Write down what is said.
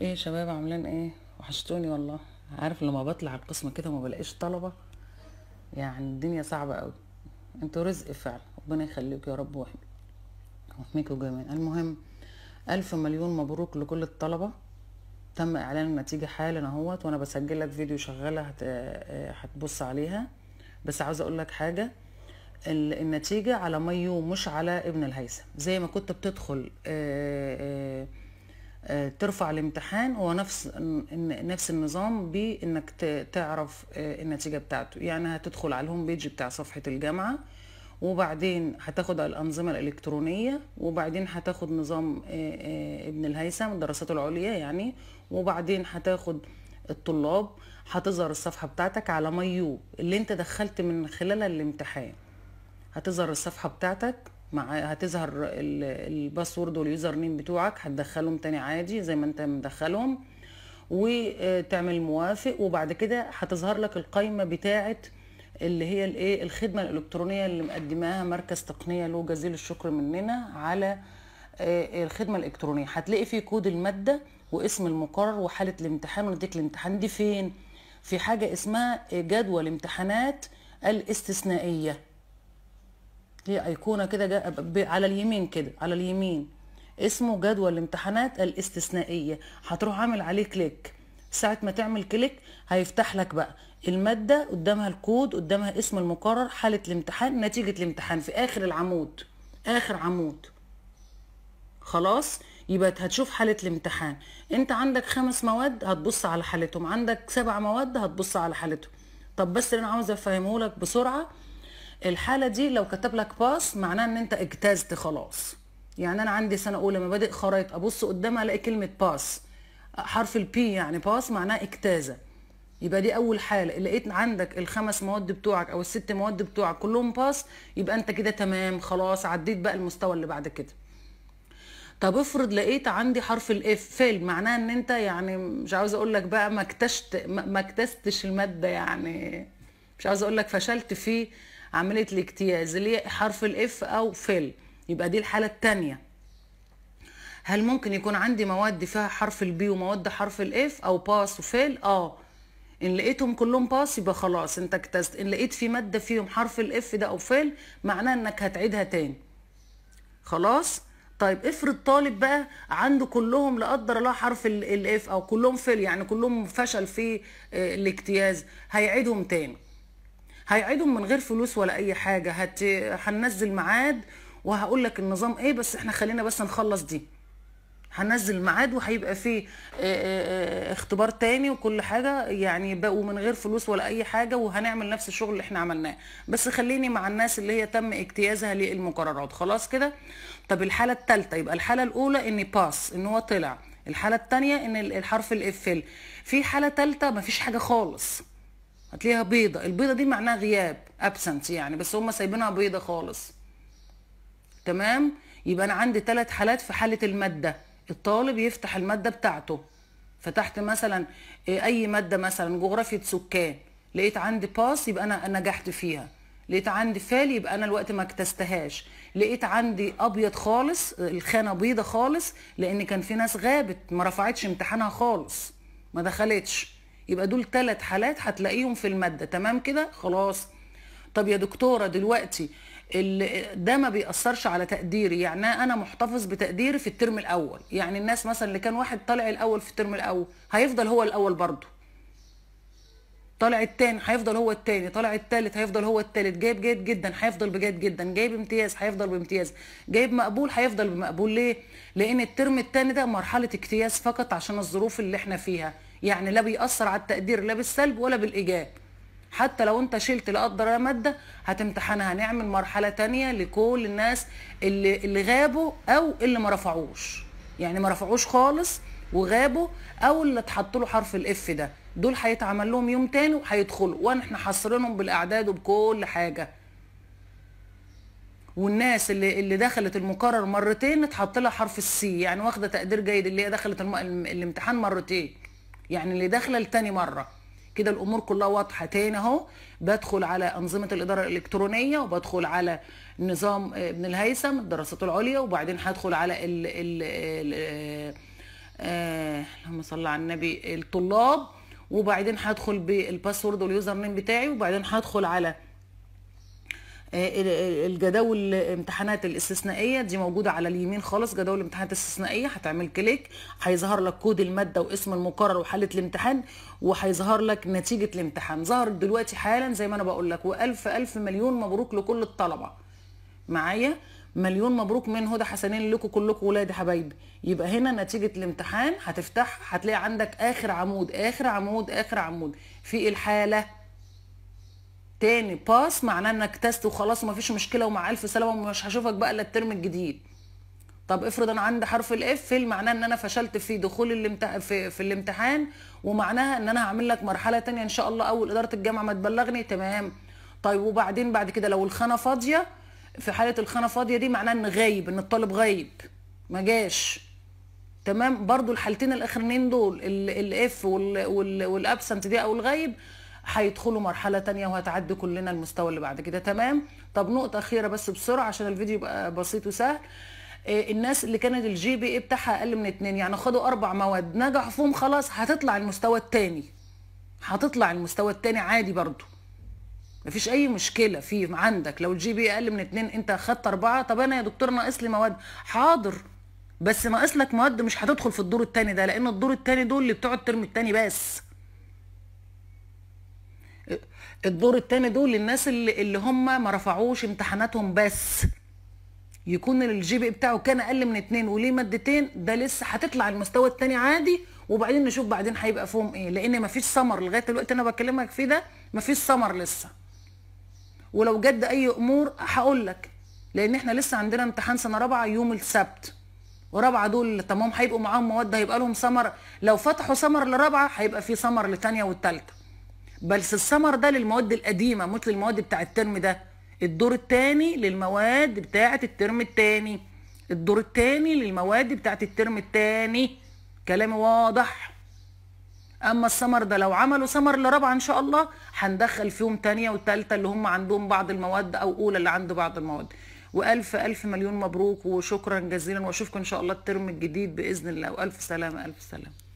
ايه يا شباب عاملين ايه وحشتوني والله عارف لما بطلع القسم كده ما بلاقيش طلبه يعني الدنيا صعبه قوي انتوا رزق فعلا ربنا يخليك يا رب واحمي جميعا المهم الف مليون مبروك لكل الطلبه تم اعلان النتيجه حالا اهوت وانا بسجل لك فيديو شغاله هت... آه، هتبص عليها بس عاوزه اقول لك حاجه النتيجه على ميو مش على ابن الهيثم زي ما كنت بتدخل آآ آه، آآ آه، آه، ترفع الامتحان هو نفس نفس النظام بانك تعرف آه، النتيجه بتاعته يعني هتدخل على الهوم بيج بتاع صفحه الجامعه وبعدين هتاخد الانظمه الالكترونيه وبعدين هتاخد نظام آه، ابن الهيثم الدراسات العليا يعني وبعدين هتاخد الطلاب هتظهر الصفحه بتاعتك على ميو اللي انت دخلت من خلالها الامتحان هتظهر الصفحه بتاعتك مع هتظهر الباسورد واليوزر نيم بتوعك هتدخلهم تاني عادي زي ما انت مدخلهم وتعمل موافق وبعد كده هتظهر لك القائمه بتاعه اللي هي الايه الخدمه الالكترونيه اللي مقدماها مركز تقنيه له جزيل الشكر مننا على آه، الخدمه الالكترونيه هتلاقي فيه كود الماده واسم المقرر وحاله الامتحان ونتيجه الامتحان دي فين في حاجه اسمها جدول امتحانات الاستثنائيه ليه ايقونه كده على اليمين كده على اليمين اسمه جدول الامتحانات الاستثنائيه هتروح عامل عليه كليك ساعه ما تعمل كليك هيفتح لك بقى الماده قدامها الكود قدامها اسم المقرر حاله الامتحان نتيجه الامتحان في اخر العمود اخر عمود خلاص يبقى هتشوف حالة الامتحان انت عندك خمس مواد هتبص على حالتهم عندك سبع مواد هتبص على حالتهم طب بس اللي انا عاوز افهمه لك بسرعه الحاله دي لو كتب لك باس معناه ان انت اجتازت خلاص يعني انا عندي سنه اولى مبادئ خرايط ابص قدامها الاقي كلمه باس حرف البي يعني باس معناه اجتازه يبقى دي اول حاله لقيت عندك الخمس مواد بتوعك او الست مواد بتوعك كلهم باس يبقى انت كده تمام خلاص عديت بقى المستوى اللي بعد كده طب افرض لقيت عندي حرف الاف فيل معناه ان انت يعني مش عاوز اقول لك بقى ما اكتشت ما اكتستش الماده يعني مش عاوز اقول لك فشلت في عمليه الاجتياز اللي هي حرف الاف او فيل يبقى دي الحاله الثانيه هل ممكن يكون عندي مواد فيها حرف البي ومواد حرف الاف او باس وفيل اه ان لقيتهم كلهم باس يبقى خلاص انت اجتزت ان لقيت في ماده فيهم حرف الاف ده او فيل معناه انك هتعيدها تاني خلاص طيب افرض طالب بقى عنده كلهم لا قدر الله حرف الاف او كلهم فيل يعني كلهم فشل في آه، الاجتياز هيعيدهم تاني هيعيدهم من غير فلوس ولا اي حاجه هت... هننزل ميعاد وهقول لك النظام ايه بس احنا خلينا بس نخلص دي هنزل ميعاد وهيبقى فيه آه، آه، آه، اختبار تاني وكل حاجه يعني بقوا من غير فلوس ولا اي حاجه وهنعمل نفس الشغل اللي احنا عملناه بس خليني مع الناس اللي هي تم اجتيازها للمقررات خلاص كده طب الحاله الثالثه يبقى الحاله الاولى ان باس ان هو طلع الحاله الثانيه ان الحرف الافل في حاله ثالثه مفيش حاجه خالص هتلاقيها بيضة البيضة دي معناها غياب ابسنت يعني بس هم سايبينها بيضة خالص تمام يبقى انا عندي ثلاث حالات في حالة المادة الطالب يفتح المادة بتاعته فتحت مثلا آه، اي مادة مثلا جغرافية سكان لقيت عندي باس يبقى انا نجحت فيها لقيت عندي فال يبقى انا الوقت ما اكتستهاش لقيت عندي ابيض خالص آه، الخانه بيضه خالص لان كان في ناس غابت ما رفعتش امتحانها خالص ما دخلتش يبقى دول ثلاث حالات هتلاقيهم في الماده تمام كده خلاص طب يا دكتوره دلوقتي ده ما بيأثرش على تقديري يعني انا محتفظ بتقديري في الترم الاول يعني الناس مثلا اللي كان واحد طالع الاول في الترم الاول هيفضل هو الاول برضه طالع التاني هيفضل هو التاني طالع التالت هيفضل هو التالت جايب جيد جدا هيفضل بجيد جدا جايب امتياز هيفضل بامتياز جايب مقبول هيفضل بمقبول ليه لان الترم التاني ده مرحله اكتياز فقط عشان الظروف اللي احنا فيها يعني لا بيأثر على التقدير لا بالسلب ولا بالإيجاب حتى لو انت شلت لا قدر ماده هتمتحنها هنعمل مرحله تانية لكل الناس اللي اللي غابوا او اللي ما رفعوش يعني ما رفعوش خالص وغابوا او اللي اتحط له حرف الاف ده دول هيتعمل لهم يوم تاني وهيدخلوا واحنا حاصرينهم بالاعداد وبكل حاجه والناس اللي اللي دخلت المقرر مرتين اتحط لها حرف السي يعني واخده تقدير جيد اللي هي دخلت الم... الامتحان مرتين يعني اللي داخله لتاني مره كده الامور كلها واضحه تاني اهو بدخل على انظمه الاداره الالكترونيه وبدخل على نظام ابن الهيثم الدراسات العليا وبعدين هدخل على ال ال آه، اللهم صل على النبي الطلاب وبعدين هدخل بالباسورد واليوزر نيم بتاعي وبعدين هدخل على آه، الجداول الامتحانات الاستثنائيه دي موجوده على اليمين خالص جداول الامتحانات الاستثنائيه هتعمل كليك هيظهر لك كود الماده واسم المقرر وحاله الامتحان وهيظهر لك نتيجه الامتحان ظهرت دلوقتي حالا زي ما انا بقول لك والف الف مليون مبروك لكل الطلبه معايا مليون مبروك من هدى حسنين لكم كلكم ولادي حبايبي يبقى هنا نتيجه الامتحان هتفتح هتلاقي عندك اخر عمود اخر عمود اخر عمود في الحاله تاني باس معناه انك تست وخلاص ومفيش مشكله ومع الف سلامه ومش هشوفك بقى الا الترم الجديد طب افرض انا عندي حرف الاف فيل معناه ان انا فشلت في دخول الامتحان في... في الامتحان ومعناها ان انا هعمل لك مرحله تانية ان شاء الله اول اداره الجامعه ما تبلغني تمام طيب وبعدين بعد كده لو الخانه فاضيه في حاله الخانه فاضيه دي معناه ان غايب ان الطالب غايب ما جاش تمام برضو الحالتين الاخرانيين دول الاف والابسنت دي او الغايب هيدخلوا مرحله تانية وهتعدي كلنا المستوى اللي بعد كده تمام طب نقطه اخيره بس بسرعه عشان الفيديو يبقى بسيط وسهل إيه، الناس اللي كانت الجي بي اي بتاعها اقل من اتنين يعني خدوا اربع مواد نجحوا فيهم خلاص هتطلع المستوى التاني هتطلع المستوى التاني عادي برضو مفيش اي مشكله في عندك لو الجي بي اقل من اتنين انت خدت اربعه طب انا يا دكتور ناقص لي مواد حاضر بس ناقص لك مواد مش هتدخل في الدور التاني ده لان الدور التاني دول اللي بتوع الترم التاني بس الدور الثاني دول للناس اللي, اللي هم ما رفعوش امتحاناتهم بس يكون الجي بي بتاعه كان اقل من اتنين وليه مادتين ده لسه هتطلع المستوى الثاني عادي وبعدين نشوف بعدين هيبقى فيهم ايه لان مفيش سمر لغايه الوقت انا بكلمك فيه ده مفيش سمر لسه ولو جد اي امور هقول لك لان احنا لسه عندنا امتحان سنه رابعه يوم السبت ورابعه دول تمام هيبقوا معاهم مواد هيبقى لهم سمر لو فتحوا سمر لرابعه هيبقى في سمر لثانيه والثالثه بس السمر ده للمواد القديمه مثل المواد بتاع الترم ده الدور الثاني للمواد بتاعه الترم الثاني الدور الثاني للمواد بتاعه الترم الثاني كلامي واضح اما السمر ده لو عملوا سمر لرابعه ان شاء الله هندخل فيهم تانية وتالتة اللي هم عندهم بعض المواد او اولى اللي عنده بعض المواد والف الف مليون مبروك وشكرا جزيلا واشوفكم ان شاء الله الترم الجديد باذن الله والف سلامه الف سلامه